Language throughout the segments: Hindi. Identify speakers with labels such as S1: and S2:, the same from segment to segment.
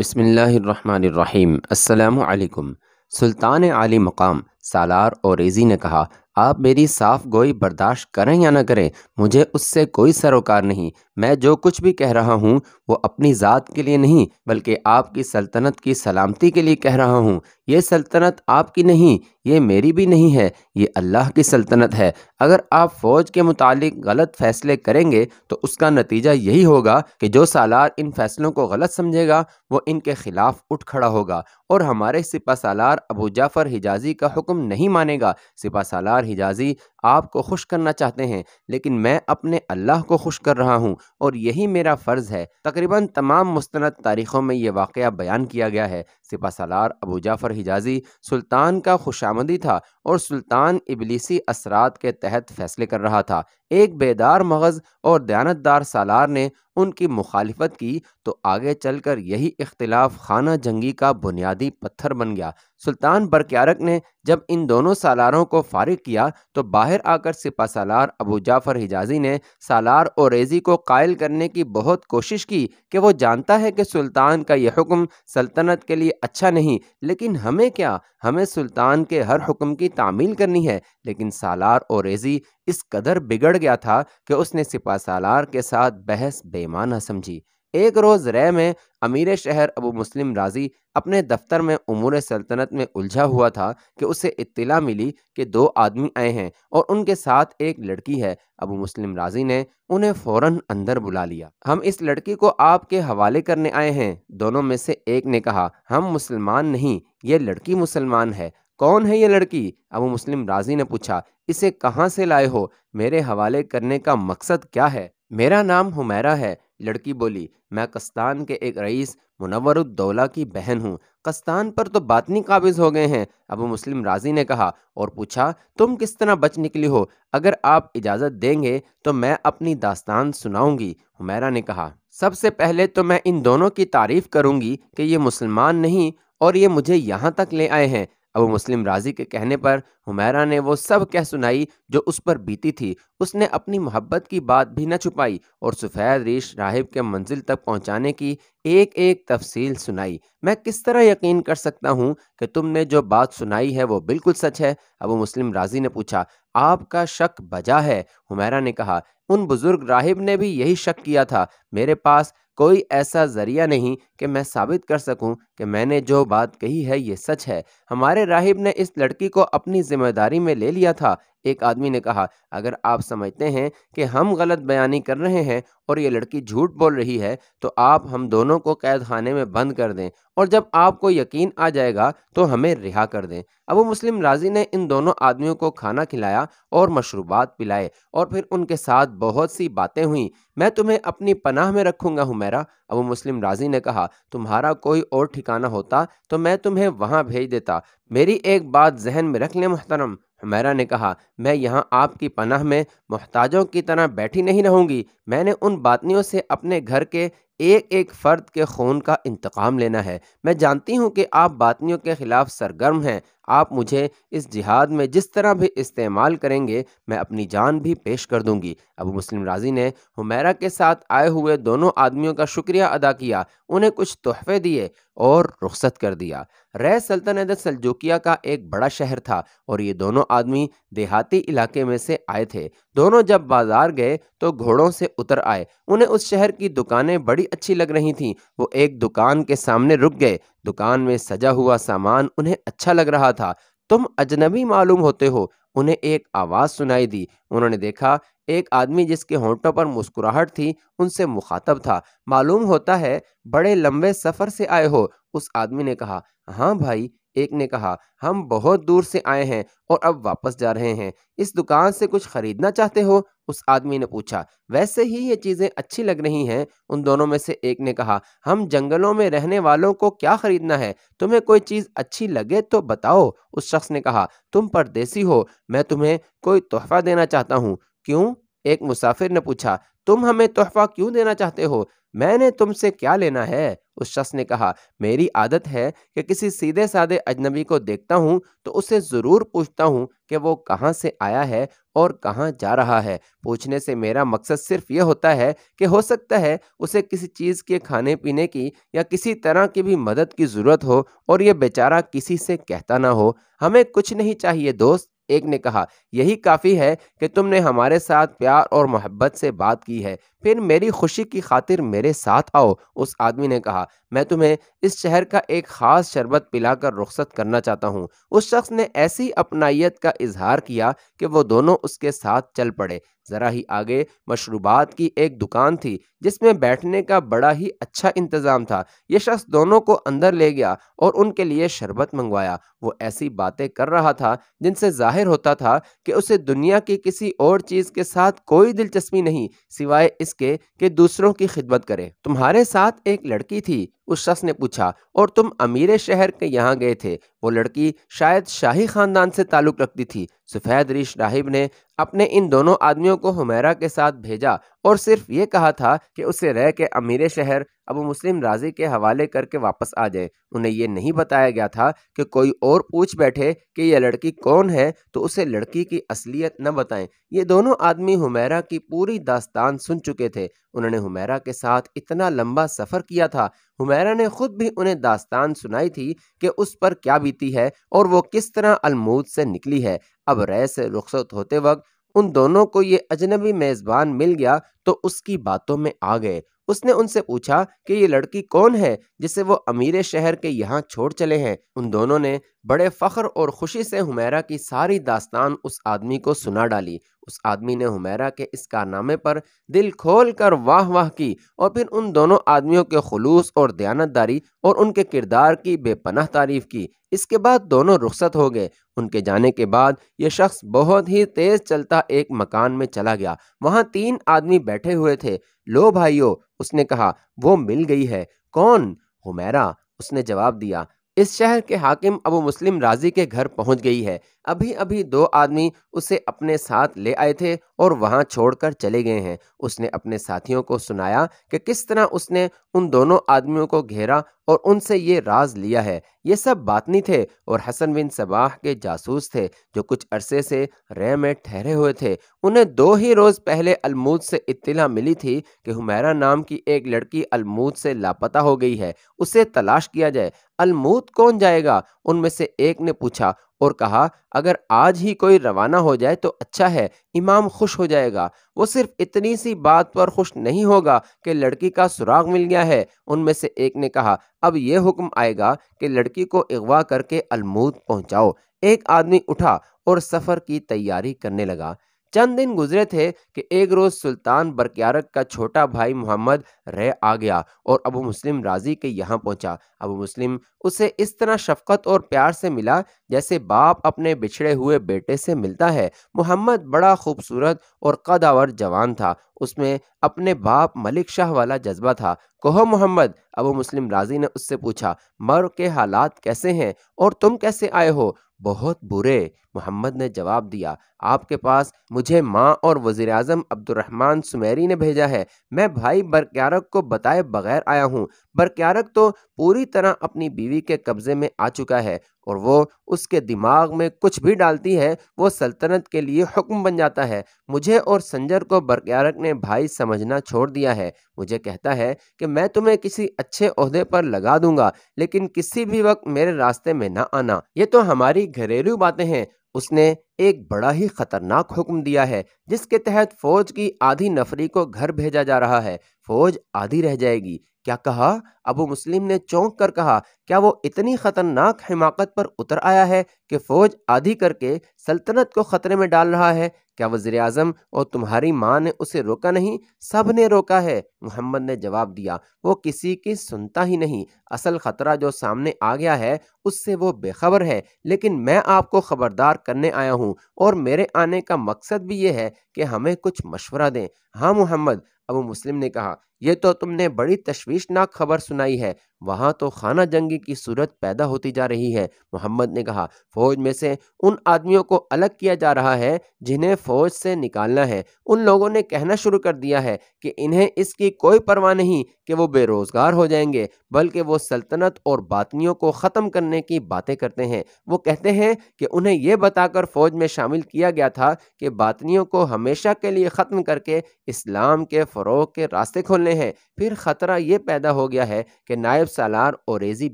S1: बसमीम् अल्लाम सुल्तान आली मकाम सालार और रेजी ने कहा आप मेरी साफ गोई बर्दाश्त करें या ना करें मुझे उससे कोई सरोकार नहीं मैं जो कुछ भी कह रहा हूँ वो अपनी ज़ात के लिए नहीं बल्कि आपकी सल्तनत की सलामती के लिए कह रहा हूँ ये सल्तनत आपकी नहीं ये मेरी भी नहीं है ये अल्लाह की सल्तनत है अगर आप फ़ौज के मुतालिक गलत फ़ैसले करेंगे तो उसका नतीजा यही होगा कि जो सालार इन फ़ैसलों को गलत समझेगा वो इनके ख़िलाफ़ उठ खड़ा होगा और हमारे सिपा सालार अबू जाफ़र हिजाजी का हुक्म नहीं मानेगा सिपा सालार हिजाजी आपको खुश करना चाहते हैं लेकिन मैं अपने अल्लाह को खुश कर रहा हूँ और यही मेरा फ़र्ज़ है तकरीबन तमाम मुस्ंद तारीख़ों में ये वाक़ बयान किया गया है सिपा सालार अबू जाफ़र हिजाजी सुल्तान का खुशामदी था और सुल्तान इबलीसी असरात के तहत फैसले कर रहा था एक बेदार मगज़ और दयानतदार सालार ने उनकी मुखालफत की तो आगे चलकर यही इख्तलाफ खाना जंगी का बुनियादी पत्थर बन गया सुल्तान बरक्यारक ने जब इन दोनों सालारों को फारिग किया तो बाहर आकर सिपा सालार अबू जाफ़र हिजाजी ने सालार और रेजी को कायल करने की बहुत कोशिश की कि वो जानता है कि सुल्तान का यह हुक्म सल्तनत के लिए अच्छा नहीं लेकिन हमें क्या हमें सुल्तान के हर हुक्म की तामील करनी है लेकिन सालार और रेजी इस कदर बिगड़ गया था कि उसने सिपा सालार के साथ बहस बेमाना समझी एक रोज़ रे में अमीर शहर अबू मुस्लिम राजी अपने दफ्तर में उमूर सल्तनत में उलझा हुआ था कि उसे इत्तला मिली कि दो आदमी आए हैं और उनके साथ एक लड़की है अबू मुस्लिम राजी ने उन्हें फौरन अंदर बुला लिया हम इस लड़की को आपके हवाले करने आए हैं दोनों में से एक ने कहा हम मुसलमान नहीं ये लड़की मुसलमान है कौन है ये लड़की अबू मुस्लिम राजी ने पूछा इसे कहाँ से लाए हो मेरे हवाले करने का मकसद क्या है मेरा नाम हुमैरा है लड़की बोली मैं कस्तान के एक रईस मुनवरुद्दौला की बहन हूँ कस्तान पर तो बातनी काबिज हो गए हैं अबू मुस्लिम राजी ने कहा और पूछा तुम किस तरह बच निकली हो अगर आप इजाज़त देंगे तो मैं अपनी दास्तान सुनाऊंगी हुमैरा ने कहा सबसे पहले तो मैं इन दोनों की तारीफ़ करूंगी कि ये मुसलमान नहीं और ये मुझे यहाँ तक ले आए हैं अबू मुस्लिम राजी के कहने पर हुमैरा ने वो सब कह सुनाई जो उस पर बीती थी उसने अपनी मोहब्बत की बात भी न छुपाई और सफेद रीश राहिब के मंजिल तक पहुंचाने की एक एक तफसील सुनाई मैं किस तरह यकीन कर सकता हूं कि तुमने जो बात सुनाई है वो बिल्कुल सच है अबू मुस्लिम राजी ने पूछा आपका शक बजा है हुमैरा ने कहा उन बुजुर्ग राहिब ने भी यही शक किया था मेरे पास कोई ऐसा जरिया नहीं कि मैं साबित कर सकूं कि मैंने जो बात कही है ये सच है हमारे राहिब ने इस लड़की को अपनी जिम्मेदारी में ले लिया था एक आदमी ने कहा अगर आप समझते हैं कि हम गलत बयानी कर रहे हैं और ये लड़की झूठ बोल रही है तो आप हम दोनों को कैद खाने में बंद कर दें और जब आपको यकीन आ जाएगा तो हमें रिहा कर दें अबू मुस्लिम राजी ने इन दोनों आदमियों को खाना खिलाया और मशरूबात पिलाए और फिर उनके साथ बहुत सी बातें हुई मैं तुम्हें अपनी पनाह में रखूँगा मेरा अबू मुस्लिम राजी ने कहा तुम्हारा कोई और ठिकाना होता तो मैं तुम्हें वहाँ भेज देता मेरी एक बात जहन में रख लें मोहतरम हमारा ने कहा मैं यहाँ आपकी पनाह में मोहताजों की तरह बैठी नहीं रहूँगी मैंने उन बातनियों से अपने घर के एक एक फ़र्द के खून का इंतकाम लेना है मैं जानती हूँ कि आप बातियों के ख़िलाफ़ सरगर्म हैं आप मुझे इस जिहाद में जिस तरह भी इस्तेमाल करेंगे मैं अपनी जान भी पेश कर दूंगी अबू मुस्लिम राजी ने हुमैरा के साथ आए हुए दोनों आदमियों का शुक्रिया अदा किया उन्हें कुछ तोहफे दिए और रुखसत कर दिया रह सल्तनत सलजोकिया का एक बड़ा शहर था और ये दोनों आदमी देहाती इलाके में से आए थे दोनों जब बाज़ार गए तो घोड़ों से उतर आए उन्हें उस शहर की दुकानें बड़ी अच्छी लग रही थीं वो एक दुकान के सामने रुक गए दुकान में सजा हुआ सामान उन्हें अच्छा लग रहा था तुम अजनबी मालूम होते हो उन्हें एक आवाज़ सुनाई दी उन्होंने देखा एक आदमी जिसके होंठों पर मुस्कुराहट थी उनसे मुखातब था मालूम होता है बड़े लंबे सफ़र से आए हो उस आदमी ने कहा हाँ भाई एक ने कहा हम बहुत दूर से आए हैं और अब वापस जा रहे हैं इस दुकान से कुछ खरीदना चाहते हो उस आदमी ने पूछा वैसे ही ये चीज़ें अच्छी लग रही हैं उन दोनों में से एक ने कहा हम जंगलों में रहने वालों को क्या खरीदना है तुम्हें कोई चीज़ अच्छी लगे तो बताओ उस शख्स ने कहा तुम परदेसी हो मैं तुम्हें कोई तोहफा देना चाहता हूँ क्यों एक मुसाफिर ने पूछा तुम हमें तोहफा क्यों देना चाहते हो मैंने तुमसे क्या लेना है उस शख्स ने कहा मेरी आदत है कि किसी सीधे साधे अजनबी को देखता हूँ तो उसे ज़रूर पूछता हूँ कि वो कहाँ से आया है और कहाँ जा रहा है पूछने से मेरा मकसद सिर्फ ये होता है कि हो सकता है उसे किसी चीज़ के खाने पीने की या किसी तरह की भी मदद की ज़रूरत हो और ये बेचारा किसी से कहता ना हो हमें कुछ नहीं चाहिए दोस्त एक ने कहा यही काफ़ी है कि तुमने हमारे साथ प्यार और मोहब्बत से बात की है फिर मेरी खुशी की खातिर मेरे साथ आओ उस आदमी ने कहा मैं तुम्हें इस शहर का एक ख़ास शरबत पिलाकर रुखसत करना चाहता हूँ उस शख्स ने ऐसी अपनाइत का इजहार किया कि वो दोनों उसके साथ चल पड़े ज़रा ही आगे मशरूबात की एक दुकान थी जिसमें बैठने का बड़ा ही अच्छा इंतज़ाम था ये शख्स दोनों को अंदर ले गया और उनके लिए शरबत मंगवाया वो ऐसी बातें कर रहा था जिनसे जाहिर होता था कि उसे दुनिया की किसी और चीज़ के साथ कोई दिलचस्पी नहीं सिवाय इस इसके कि दूसरों की खिदमत करें तुम्हारे साथ एक लड़की थी उस शख्स ने पूछा और तुम अमीर शहर के यहाँ गए थे वो लड़की शायद शाही ख़ानदान से ताल्लुक़ रखती थी सफ़ेद रिश राहिब ने अपने इन दोनों आदमियों को हुमैरा के साथ भेजा और सिर्फ ये कहा था कि उसे रह के अमीर शहर अब मुस्लिम राजी के हवाले करके वापस आ जाए उन्हें यह नहीं बताया गया था कि कोई और पूछ बैठे कि यह लड़की कौन है तो उसे लड़की की असलियत न बताएं ये दोनों आदमी हुमैरा की पूरी दास्तान सुन चुके थे उन्होंने हुमैरा के साथ इतना लंबा सफ़र किया था हुमैरा ने खुद भी उन्हें दास्तान सुनाई थी कि उस पर क्या बीती है और वो किस तरह अलमूद से निकली है अब रह से रुखसत होते वक्त उन दोनों को ये अजनबी मेज़बान मिल गया तो उसकी बातों में आ गए उसने उनसे पूछा कि ये लड़की कौन है जिसे वो अमीर शहर के यहाँ छोड़ चले हैं उन दोनों ने बड़े फ़ख्र और ख़ुशी से हुमैरा की सारी दास्तान उस आदमी को सुना डाली उस आदमी ने हुमैरा के इस कारनामे पर दिल खोल कर वाह वाह की और फिर उन दोनों आदमियों के खलूस और दयानतदारी और उनके किरदार की बेपनाह तारीफ की इसके बाद दोनों रुख्सत हो गए उनके जाने के बाद ये शख्स बहुत ही तेज़ चलता एक मकान में चला गया वहाँ तीन आदमी बैठे हुए थे लो भाइयों उसने कहा वो मिल गई है कौन हुमैरा उसने जवाब दिया इस शहर के हाकिम अबू मुस्लिम राजी के घर पहुंच गई है अभी अभी दो आदमी उसे अपने साथ ले आए थे और वहां छोड़कर चले गए हैं उसने अपने साथियों को सुनाया कि किस तरह उसने उन दोनों आदमियों को घेरा और उनसे ये राज लिया है ये सब बातनी थे और हसन बिन सबाह के जासूस थे जो कुछ अरसे से रे में ठहरे हुए थे उन्हें दो ही रोज़ पहले अलमूद से इत्तला मिली थी कि हुमैरा नाम की एक लड़की अलमूद से लापता हो गई है उसे तलाश किया जाए अलमूद कौन जाएगा उनमें से एक ने पूछा और कहा अगर आज ही कोई रवाना हो जाए तो अच्छा है इमाम खुश हो जाएगा वो सिर्फ इतनी सी बात पर खुश नहीं होगा कि लड़की का सुराग मिल गया है उनमें से एक ने कहा अब यह हुक्म आएगा कि लड़की को अगवा करके अलमूद पहुंचाओ एक आदमी उठा और सफ़र की तैयारी करने लगा चंद दिन गुजरे थे कि एक रोज़ सुल्तान बरक्यारक का छोटा भाई मोहम्मद रह आ गया और अबू मुस्लिम राजी के यहाँ पहुंचा अबू मुस्लिम उसे इस तरह शफकत और प्यार से मिला जैसे बाप अपने बिछड़े हुए बेटे से मिलता है मोहम्मद बड़ा खूबसूरत और कदावर जवान था उसमें अपने बाप मलिक शाह वाला जज्बा था कहो मोहम्मद अबू मुस्लिम राजी ने उससे पूछा मर के हालात कैसे हैं और तुम कैसे आए हो बहुत बुरे मोहम्मद ने जवाब दिया आपके पास मुझे माँ और वजी अजम अब्दुलरहमान सुमेरी ने भेजा है मैं भाई बरक्यारक को बताए बगैर आया हूँ बरक्यारक तो पूरी तरह अपनी बीवी के कब्ज़े में आ चुका है और वो उसके दिमाग में कुछ भी डालती है वो सल्तनत के लिए हुक्म बन जाता है मुझे और संजर को बरक्यारक ने भाई समझना छोड़ दिया है मुझे कहता है कि मैं तुम्हें किसी अच्छे अहदे पर लगा दूंगा लेकिन किसी भी वक्त मेरे रास्ते में ना आना ये तो हमारी घरेलू बातें हैं उसने एक बड़ा ही खतरनाक हुक्म दिया है जिसके तहत फौज की आधी नफरी को घर भेजा जा रहा है फौज आधी रह जाएगी क्या कहा अबू मुस्लिम ने चौंक कर कहा क्या वो इतनी खतरनाक हिमाकत पर उतर आया है कि फौज आधी करके सल्तनत को खतरे में डाल रहा है क्या वजीर आजम और तुम्हारी माँ ने उसे रोका नहीं सब ने रोका है मोहम्मद ने जवाब दिया वो किसी की सुनता ही नहीं असल खतरा जो सामने आ गया है उससे वो बेखबर है लेकिन मैं आपको खबरदार करने आया हूँ और मेरे आने का मकसद भी ये है कि हमें कुछ मशवरा दें हाँ मोहम्मद अबू मुस्लिम ने कहा यह तो तुमने बड़ी तश्वीशनाक खबर सुनाई है वहां तो खाना जंगी की सूरत पैदा होती जा रही है मोहम्मद ने कहा फौज में से उन आदमियों को अलग किया जा रहा है जिन्हें फौज से निकालना है उन लोगों ने कहना शुरू कर दिया है कि इन्हें इसकी कोई परवाह नहीं कि वो बेरोज़गार हो जाएंगे बल्कि वो सल्तनत और बातनियों को ख़त्म करने की बातें करते हैं वो कहते हैं कि उन्हें यह बताकर फौज में शामिल किया गया था कि बातनियों को हमेशा के लिए ख़त्म करके इस्लाम के फ़रोग के रास्ते खोलने हैं फिर ख़तरा ये पैदा हो गया है कि नायब सालार औरेजी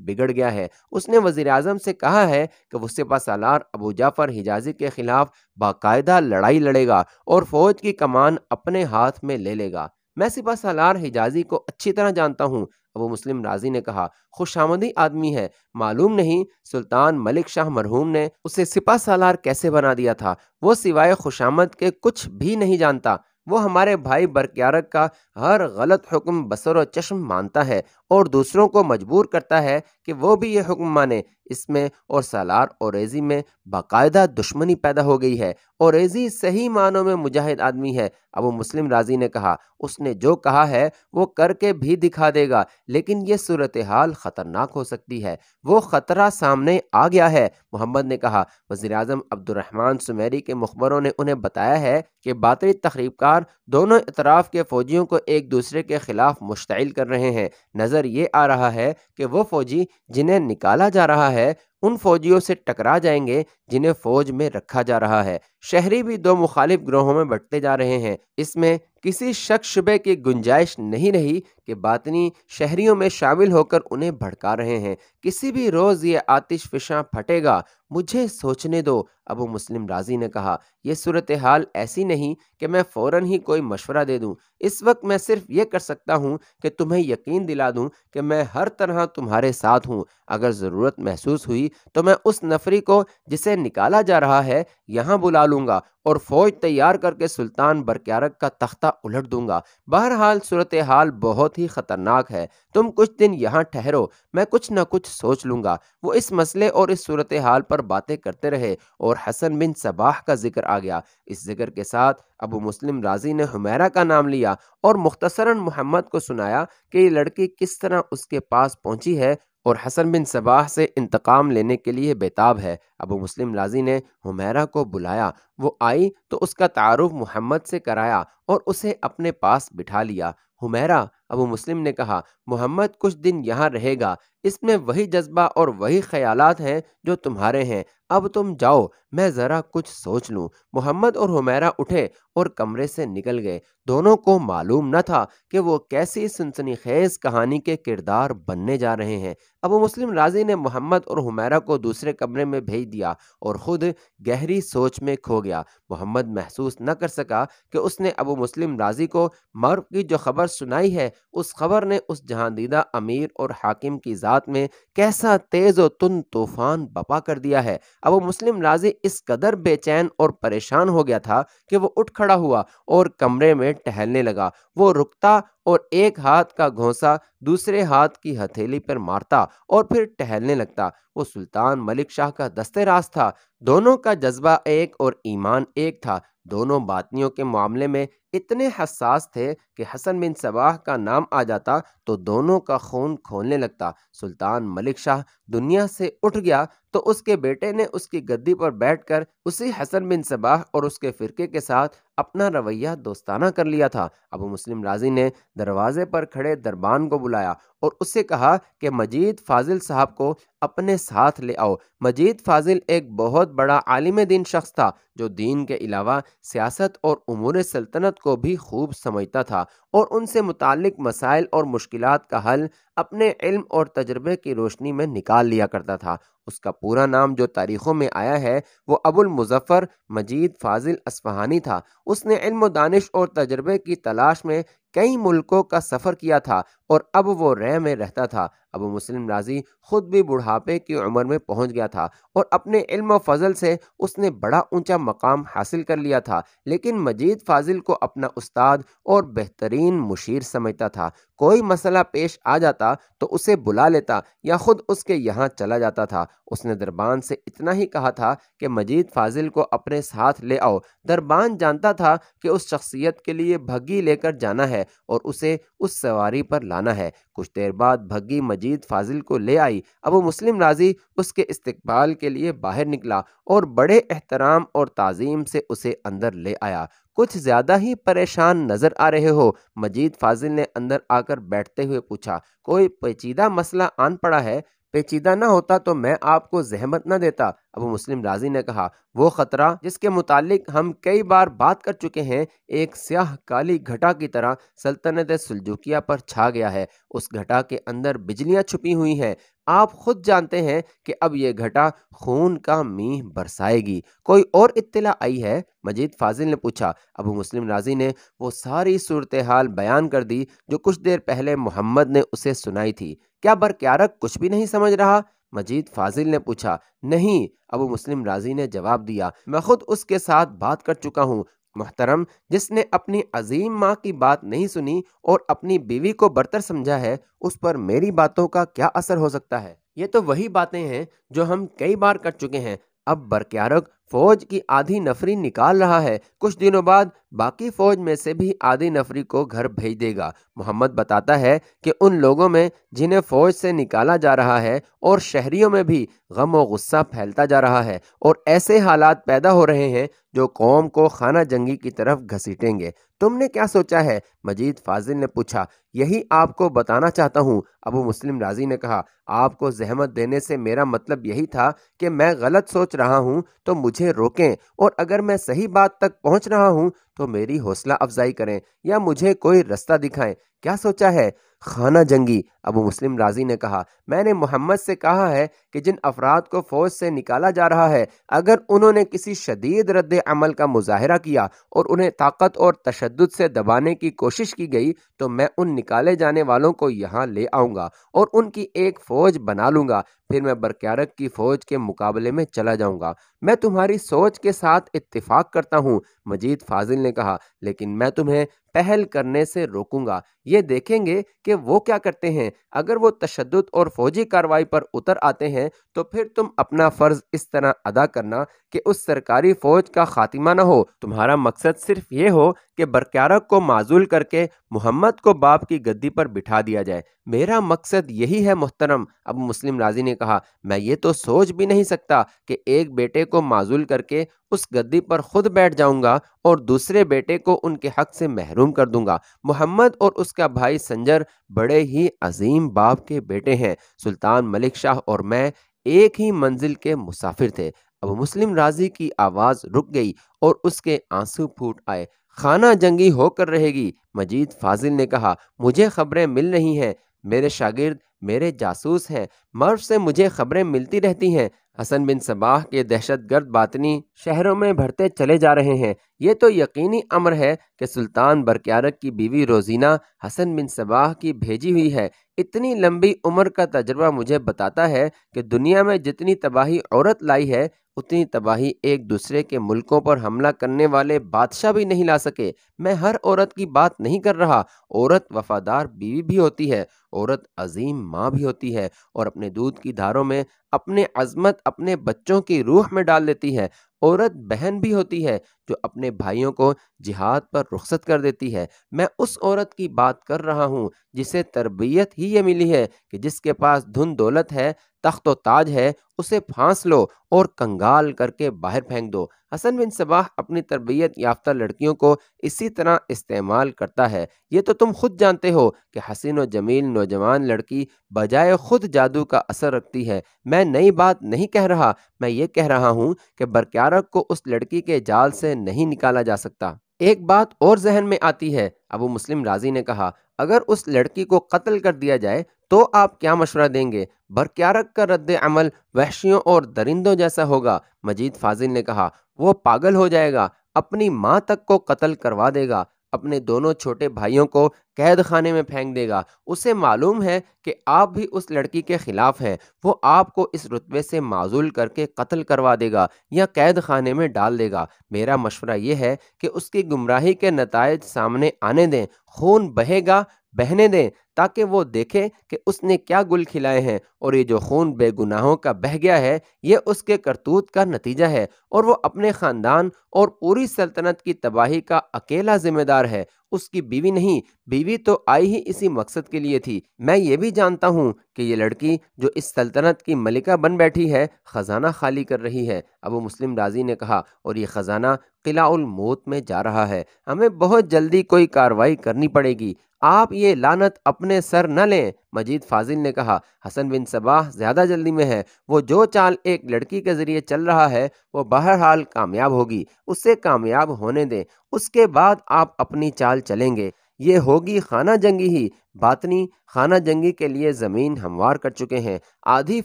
S1: बिगड़ गया है उसने वज़ी अजम से कहा है कि वो सिपा सालार अबू जाफ़र हिजाजी के ख़िलाफ़ बाकायदा लड़ाई लड़ेगा और फ़ौज की कमान अपने हाथ में ले लेगा मैं सिपा सालार हिजाजी को अच्छी तरह जानता हूँ अबू मुस्लिम राजी ने कहा खुशामदी आदमी है मालूम नहीं सुल्तान मलिक शाह मरहूम ने उसे सिपा सालार कैसे बना दिया था वो सिवाय खुशामद के कुछ भी नहीं जानता वो हमारे भाई बरक्यारक का हर गलत हुक्म बसर व चश्म मानता है और दूसरों को मजबूर करता है कि वो भी ये हुक्म माने इसमें और सालार और रेजी में बाकायदा दुश्मनी पैदा हो गई है और रेजी सही मानों में मुजाहिद आदमी है अबू मुस्लिम राजी ने कहा उसने जो कहा है वो करके भी दिखा देगा लेकिन ये सूरत हाल ख़तरनाक हो सकती है वो ख़तरा सामने आ गया है मोहम्मद ने कहा वजी अजम अब्दुलरहमान सुमेरी के मुखबरों ने उन्हें बताया है कि बातरी तकरीबकार दोनों इतराफ़ के फ़ौजियों को एक दूसरे के ख़िलाफ़ मुश्तिल कर रहे हैं नज़र नज़र ये आ रहा है कि वो फौजी जिन्हें निकाला जा रहा है उन फौजियों से टकरा जाएंगे जिन्हें फौज में रखा जा रहा है शहरी भी दो मुखालिफ ग्रोहों में बढ़ते जा रहे हैं इसमें किसी शक शुबे की गुंजाइश नहीं रही कि बातनी शहरियों में शामिल होकर उन्हें भड़का रहे हैं किसी भी रोज़ ये आतिश फिशा फटेगा मुझे सोचने दो अबू मुस्लिम राजी ने कहा यह सूरत हाल ऐसी नहीं कि मैं फ़ौर ही कोई मशवरा दे दूँ इस वक्त मैं सिर्फ ये कर सकता हूँ कि तुम्हें यकीन दिला दूँ कि मैं हर तरह तुम्हारे साथ हूँ अगर ज़रूरत महसूस हुई तो मैं उस नफरी को जिसे निकाला जा रहा है यहाँ बुला लूँगा और फ़ौज तैयार करके सुल्तान बरक्यारक का तख्ता उलट दूंगा बहरहाल सूरत हाल बहुत ही खतरनाक है तुम कुछ दिन यहाँ ठहरो मैं कुछ ना कुछ सोच लूंगा वो इस मसले और इस सूरत हाल पर बातें करते रहे और हसन बिन सबाह का जिक्र आ गया इस जिक्र के साथ अबू मुस्लिम राजी ने हुमैरा का नाम लिया और मुख्तसरन मोहम्मद को सुनाया कि ये लड़की किस तरह उसके पास पहुंची है और हसन बिन सबाह से इंतकाम लेने के लिए बेताब है अबू मुस्लिम लाजी ने हुमैरा को बुलाया वो आई तो उसका तारुफ मोहम्मद से कराया और उसे अपने पास बिठा लिया हुमैरा अबू मुस्लिम ने कहा मोहम्मद कुछ दिन यहाँ रहेगा इसमें वही जज्बा और वही ख्यालात हैं जो तुम्हारे हैं अब तुम जाओ मैं ज़रा कुछ सोच लूँ मोहम्मद और हुमैरा उठे और कमरे से निकल गए दोनों को मालूम न था कि वो कैसी खेज कहानी के किरदार बनने जा रहे हैं अबू मुस्लिम राजी ने मोहम्मद और हुमैरा को दूसरे कमरे में भेज दिया और ख़ुद गहरी सोच में खो गया मोहम्मद महसूस न कर सका कि उसने अबू मुस्लिम राजी को मर्व की जो खबर सुनाई है उस खबर ने उस जहांदीदा अमीर और हाकिम की ज़ात में कैसा तेज़ और तुन तूफान बपा कर दिया है अब वो मुस्लिम राजी इस कदर बेचैन और परेशान हो गया था कि वो उठ खड़ा हुआ और कमरे में टहलने लगा वो रुकता और एक हाथ का घोंसा दूसरे हाथ की हथेली पर मारता और फिर टहलने लगता वो सुल्तान मलिक शाह का दस्ते रास था दोनों का जज्बा एक और ईमान एक था दोनों बातियों के मामले में इतने हसास थे कि हसन बिन सबाह का नाम आ जाता तो दोनों का खून खोलने लगता सुल्तान मलिक शाह दुनिया से उठ गया तो उसके बेटे ने उसकी गद्दी पर बैठकर उसी हसन बिन सबाह और उसके फिरके के साथ अपना रवैया दोस्ताना कर लिया था अबू मुस्लिम राजी ने दरवाजे पर खड़े दरबान को बुलाया और उससे कहा कि मजीद फाजिल साहब को अपने साथ ले आओ मजीद फाजिल एक बहुत बड़ा आलिम दिन शख्स था जो दीन के अलावा सियासत और उमूर सल्तनत को भी खूब समझता था और उनसे मुतक मसाइल और मुश्किल का हल अपने इल्म और तजर्बे की रोशनी में निकाल लिया करता था उसका पूरा नाम जो तारीखों में आया है वो अबुल मुजफ्फर मजीद फाजिल असफ़हानी था उसने इल्म दानिश और तजर्बे की तलाश में कई मुल्कों का सफ़र किया था और अब वो रह में रहता था अब मुस्लिम राजी खुद भी बुढ़ापे की उम्र में पहुंच गया था और अपने इल्म फजल से उसने बड़ा ऊंचा मकाम हासिल कर लिया था लेकिन मजीद फाजिल को अपना उस्ताद और बेहतरीन मुशीर समझता था कोई मसला पेश आ जाता तो उसे बुला लेता या ख़ुद उसके यहाँ चला जाता था उसने दरबान से इतना ही कहा था कि मजीद फाजिल को अपने साथ ले आओ दरबान जानता था कि उस शख्सियत के लिए भगी लेकर जाना है है और उसे उस सवारी पर लाना है कुछ देर बाद भग्गी मजीद फाजिल को ले आई अबू मुस्लिम राजी उसके इस्तकबाल के लिए बाहर निकला और बड़े एहतराम और तज़ीम से उसे अंदर ले आया कुछ ज़्यादा ही परेशान नज़र आ रहे हो मजीद फाजिल ने अंदर आकर बैठते हुए पूछा कोई पेचीदा मसला आन पड़ा है पेचीदा ना होता तो मैं आपको जहमत ना देता अबू मुस्लिम राजी ने कहा वो ख़तरा जिसके मुतालिक हम कई बार बात कर चुके हैं एक स्याह काली घटा की तरह सल्तनत सुलजुकिया पर छा गया है उस घटा के अंदर बिजलियां छुपी हुई हैं आप खुद जानते हैं कि अब यह घटा खून का मीह बरसाएगी कोई और इत्तला आई है मजीद फाजिल ने पूछा अबू मुस्लिम राजी ने वो सारी सूरत हाल बयान कर दी जो कुछ देर पहले मोहम्मद ने उसे सुनाई थी क्या बरक्यारक कुछ भी नहीं समझ रहा मजीद फाजिल ने पूछा नहीं अबू मुस्लिम राजी ने जवाब दिया मैं खुद उसके साथ बात कर चुका हूँ मोहतरम जिसने अपनी अजीम माँ की बात नहीं सुनी और अपनी बीवी को बरतर समझा है उस पर मेरी बातों का क्या असर हो सकता है ये तो वही बातें हैं जो हम कई बार कर चुके हैं अब बरक्यारक फौज की आधी नफरी निकाल रहा है कुछ दिनों बाद बाकी फौज में से भी आधी नफरी को घर भेज देगा मोहम्मद बताता है कि उन लोगों में जिन्हें फौज से निकाला जा रहा है और शहरियों में भी गम और गुस्सा फैलता जा रहा है और ऐसे हालात पैदा हो रहे हैं जो कौम को खाना जंगी की तरफ घसीटेंगे तुमने क्या सोचा है मजीद फाजिल ने पूछा यही आपको बताना चाहता हूँ अबू मुस्लिम राजी ने कहा आपको जहमत देने से मेरा मतलब यही था कि मैं गलत सोच रहा हूँ तो मुझे मुझे रोकें और अगर मैं सही बात तक पहुंच रहा हूं तो मेरी हौसला अफजाई करें या मुझे कोई रास्ता दिखाएं क्या सोचा है खाना जंगी अबू मुस्लिम राजी ने कहा मैंने मोहम्मद से कहा है कि जिन अफराद को फौज से निकाला जा रहा है अगर उन्होंने किसी शदीद रद्द अमल का मुजाहरा किया और उन्हें ताकत और तशद से दबाने की कोशिश की गई तो मैं उन निकाले जाने वालों को यहाँ ले आऊँगा और उनकी एक फ़ौज बना लूँगा फिर मैं बरक्यारक की फ़ौज के मुकाबले में चला जाऊँगा मैं तुम्हारी सोच के साथ इतफाक़ करता हूँ मजीद फाजिल ने कहा लेकिन मैं तुम्हें पहल करने से रोकूंगा ये देखेंगे कि वो क्या करते हैं अगर वो तशद और फौजी कार्रवाई पर उतर आते हैं तो फिर तुम अपना फ़र्ज़ इस तरह अदा करना कि उस सरकारी फ़ौज का ख़ात्मा ना हो तुम्हारा मकसद सिर्फ ये हो कि बरक्यारक को माजूल करके मोहम्मद को बाप की गद्दी पर बिठा दिया जाए मेरा मकसद यही है मोहतरम अब मुस्लिम राजी ने कहा मैं ये तो सोच भी नहीं सकता कि एक बेटे को माजूल करके उस गद्दी पर खुद बैठ जाऊंगा और दूसरे बेटे को उनके हक से महरूम कर दूंगा मोहम्मद और उसका भाई संजर बड़े ही अजीम बाप के बेटे हैं सुल्तान मलिक शाह और मैं एक ही मंजिल के मुसाफिर थे अब मुस्लिम राजी की आवाज़ रुक गई और उसके आंसू फूट आए खाना जंगी होकर रहेगी मजीद फाजिल ने कहा मुझे खबरें मिल रही हैं मेरे शागिर्द मेरे जासूस हैं मर्फ से मुझे खबरें मिलती रहती हैं हसन बिन सबाह के दहशतगर्द बातनी शहरों में भरते चले जा रहे हैं ये तो यकीनी अमर है कि सुल्तान बरक्यारक की बीवी रोजीना हसन बिन सबाह की भेजी हुई है इतनी लंबी उम्र का तजर्बा मुझे बताता है कि दुनिया में जितनी तबाही औरत लाई है उतनी तबाही एक दूसरे के मुल्कों पर हमला करने वाले बादशाह भी नहीं ला सके मैं हर औरत की बात नहीं कर रहा औरत वफादार बीवी भी होती है औरत अजीम माँ भी होती है और अपने दूध की धारों में अपने अजमत अपने बच्चों की रूह में डाल देती है औरत बहन भी होती है जो अपने भाइयों को जिहाद पर रुखसत कर देती है मैं उस औरत की बात कर रहा हूँ जिसे तरबियत ही ये मिली है कि जिसके पास धुन दौलत है तख्त व ताज है उसे फांस लो और कंगाल करके बाहर फेंक दो हसन बिन सबाह अपनी तरबियत याफ्ता लड़कियों को इसी तरह इस्तेमाल करता है ये तो तुम खुद जानते हो कि हसीन व जमील नौजवान लड़की बजाय खुद जादू का असर रखती है मैं नई बात नहीं कह रहा मैं ये कह रहा हूँ कि बरक्यारक को उस लड़की के जाल से नहीं निकाला जा सकता एक बात और जहन में आती है अबू मुस्लिम राजी ने कहा अगर उस लड़की को कत्ल कर दिया जाए तो आप क्या मशवरा देंगे बरक्यारक का रद्द अमल वहशियों और दरिंदों जैसा होगा मजीद फाजिल ने कहा वो पागल हो जाएगा अपनी माँ तक को कत्ल करवा देगा अपने दोनों छोटे भाइयों को कैद खाने में फेंक देगा उसे मालूम है कि आप भी उस लड़की के ख़िलाफ़ हैं वो आपको इस रुतबे से माजूल करके कत्ल करवा देगा या कैद खाने में डाल देगा मेरा मशवरा यह है कि उसकी गुमराही के नतज सामने आने दें खून बहेगा बहने दें ताकि वो देखे कि उसने क्या गुल खिलाए हैं और ये जो खून बेगुनाहों का बह गया है ये उसके करतूत का नतीजा है और वो अपने ख़ानदान और पूरी सल्तनत की तबाही का अकेला जिम्मेदार है उसकी बीवी नहीं बीवी तो आई ही इसी मकसद के लिए थी मैं ये भी जानता हूँ कि ये लड़की जो इस सल्तनत की मलिका बन बैठी है ख़जाना खाली कर रही है अब मुस्लिम राजी ने कहा और ये ख़जाना मौत में जा रहा है हमें बहुत जल्दी कोई कार्रवाई करनी पड़ेगी आप ये लानत अपने अपने सर न लें मजीद फाजिल ने कहा हसन बिन सबाह ज़्यादा जल्दी में है वो जो चाल एक लड़की के ज़रिए चल रहा है वो बहरहाल कामयाब होगी उसे कामयाब होने दें उसके बाद आप अपनी चाल चलेंगे ये होगी खाना जंगी ही बातनी खाना जंगी के लिए ज़मीन हमवार कर चुके हैं आधी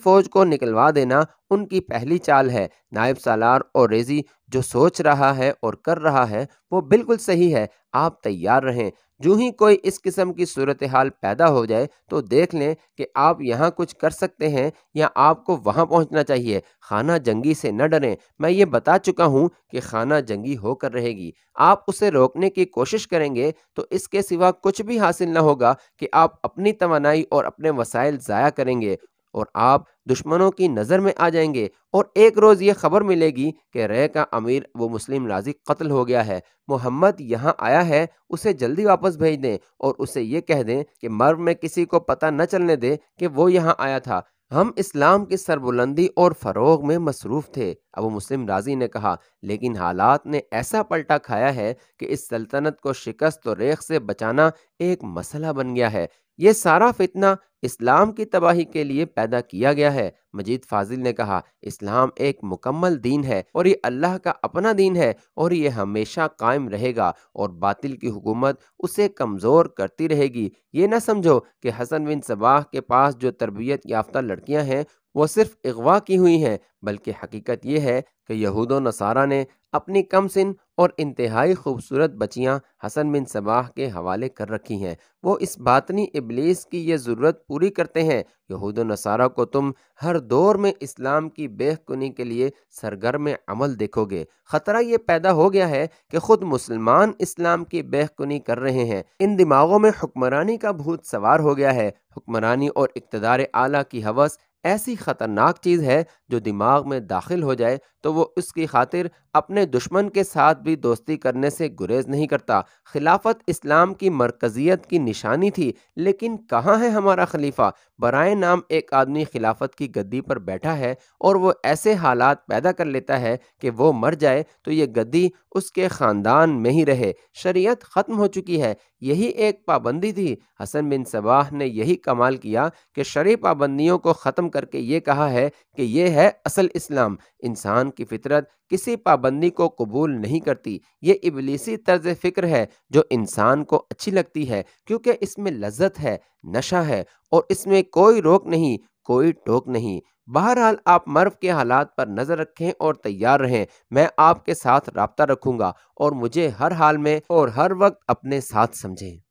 S1: फौज को निकलवा देना उनकी पहली चाल है नायब सालार और रेजी जो सोच रहा है और कर रहा है वो बिल्कुल सही है आप तैयार रहें जो ही कोई इस किस्म की सूरत हाल पैदा हो जाए तो देख लें कि आप यहाँ कुछ कर सकते हैं या आपको वहाँ पहुँचना चाहिए खाना जंगी से न डरें मैं ये बता चुका हूँ कि खाना जंगी होकर रहेगी आप उसे रोकने की कोशिश करेंगे तो इसके सिवा कुछ भी हासिल न होगा कि आप अपनी तोानाई और अपने वसाइल ज़ाया करेंगे और आप दुश्मनों की नज़र में आ जाएंगे और एक रोज़ ये खबर मिलेगी कि रे का अमीर वो मुस्लिम राजी कत्ल हो गया है मोहम्मद यहाँ आया है उसे जल्दी वापस भेज दें और उसे ये कह दें कि मर्व में किसी को पता न चलने दें कि वो यहाँ आया था हम इस्लाम की सरबुलंदी और फ़रोग में मसरूफ़ थे अब मुस्लिम राजी ने कहा लेकिन हालात ने ऐसा पलटा खाया है कि इस सल्तनत को शिकस्त और रेख से बचाना एक मसला बन गया है ये सारा फितना इस्लाम की तबाही के लिए पैदा किया गया है मजीद फाजिल ने कहा इस्लाम एक मुकम्मल दीन है और ये अल्लाह का अपना दीन है और ये हमेशा कायम रहेगा और बातिल की हुकूमत उसे कमज़ोर करती रहेगी ये ना समझो कि हसन बिन सबाह के पास जो तरबियत याफ्ता लड़कियां हैं वो सिर्फ अगवा की हुई हैं बल्कि हकीकत ये है कि यहूद नसारा ने अपनी कम सिन और इंतहाई खूबसूरत बचियां हसन बिन सबाह के हवाले कर रखी हैं वो इस बातनी इबलीस की यह ज़रूरत पूरी करते हैं यहूद नसारा को तुम हर दौर में इस्लाम की बेहकुनी के लिए सरगर्म अमल देखोगे ख़तरा ये पैदा हो गया है कि ख़ुद मुसलमान इस्लाम की बेहकुनी कर रहे हैं इन दिमागों में हुक्मरानी का भूत सवार हो गया है हुक्मरानी और इकतदार आला की हवस ऐसी ख़तरनाक चीज़ है जो दिमाग में दाखिल हो जाए तो वो उसकी खातिर अपने दुश्मन के साथ भी दोस्ती करने से गुरेज नहीं करता खिलाफत इस्लाम की मरकजियत की निशानी थी लेकिन कहाँ है हमारा खलीफा बरए नाम एक आदमी खिलाफत की गद्दी पर बैठा है और वो ऐसे हालात पैदा कर लेता है कि वो मर जाए तो ये गद्दी उसके ख़ानदान में ही रहे शरीयत ख़त्म हो चुकी है यही एक पाबंदी थी हसन बिन सबाह ने यही कमाल किया कि शरी पाबंदियों को ख़त्म करके ये कहा है कि यह है असल इस्लाम इंसान की फितरत किसी पाबंदी को कबूल नहीं करती ये इबलीसी तर्ज फ़िक्र है जो इंसान को अच्छी लगती है क्योंकि इसमें लज्जत है नशा है और इसमें कोई रोक नहीं कोई टोक नहीं बहरहाल आप मर्फ के हालात पर नज़र रखें और तैयार रहें मैं आपके साथ रबता रखूंगा और मुझे हर हाल में और हर वक्त अपने साथ समझें